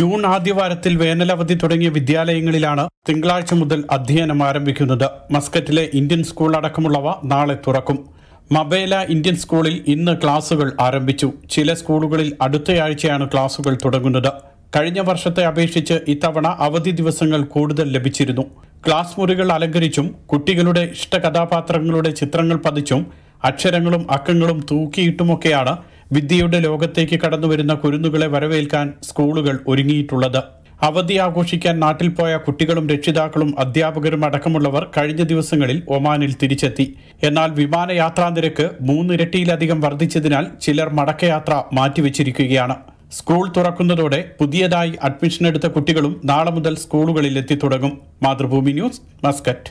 June ആദ്യവാരത്തിൽ വേനലവധി തുടങ്ങിയ വിദ്യാലയങ്ങളിലാണ് തിങ്കളാഴ്ച മുതൽ അധ്യയനം ആരംഭിക്കുന്നത് മസ്കറ്റിലെ ഇന്ത്യൻ സ്കൂൾ അടക്കമുള്ളവ നാളെ തുറക്കും മബേല ഇന്ത്യൻ സ്കൂളിൽ ഇന്ന് ക്ലാസുകൾ ആരംഭിച്ചു ചില സ്കൂളുകളിൽ അടുത്തയാഴ്ചയാണ് ക്ലാസുകൾ തുടങ്ങുന്നത് കഴിഞ്ഞ വർഷത്തെ അപേക്ഷിച്ച് ഇത്തവണ അവധി ദിവസങ്ങൾ കൂടുതൽ ലഭിച്ചിരുന്നു ക്ലാസ് മുറികൾ അലങ്കരിച്ചും കുട്ടികളുടെ ഇഷ്ട കഥാപാത്രങ്ങളുടെ ചിത്രങ്ങൾ പതിച്ചും അക്ഷരങ്ങളും അക്കങ്ങളും തൂക്കിയിട്ടുമൊക്കെയാണ് വിദ്യയുടെ ലോകത്തേക്ക് കടന്നുവരുന്ന കുരുന്നുകളെ വരവേൽക്കാൻ സ്കൂളുകൾ ഒരുങ്ങിയിട്ടുള്ളത് അവധി ആഘോഷിക്കാൻ നാട്ടിൽ പോയ കുട്ടികളും രക്ഷിതാക്കളും അധ്യാപകരും അടക്കമുള്ളവർ കഴിഞ്ഞ ദിവസങ്ങളിൽ ഒമാനിൽ തിരിച്ചെത്തി എന്നാൽ വിമാനയാത്രാ നിരക്ക് മൂന്നിരട്ടിയിലധികം വർദ്ധിച്ചതിനാൽ ചിലർ മടക്കയാത്ര മാറ്റിവെച്ചിരിക്കുകയാണ് സ്കൂൾ തുറക്കുന്നതോടെ പുതിയതായി അഡ്മിഷൻ എടുത്ത കുട്ടികളും നാളെ മുതൽ സ്കൂളുകളിൽ എത്തി തുടങ്ങും മാതൃഭൂമി ന്യൂസ് മസ്കറ്റ്